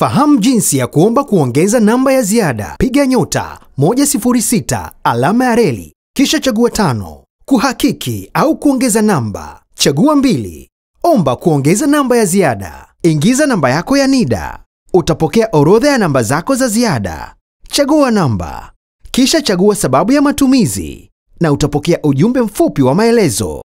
Fahamu jinsi ya kuomba kuongeza namba ya ziada. Piga nyota 106 alama ya reli, kisha chagua tano. Kuhakiki au kuongeza namba, chagua mbili. Omba kuongeza namba ya ziada. Ingiza namba yako ya NIDA. Utapokea orodha ya namba zako za ziada. Chagua namba, kisha chagua sababu ya matumizi na utapokea ujumbe mfupi wa maelezo.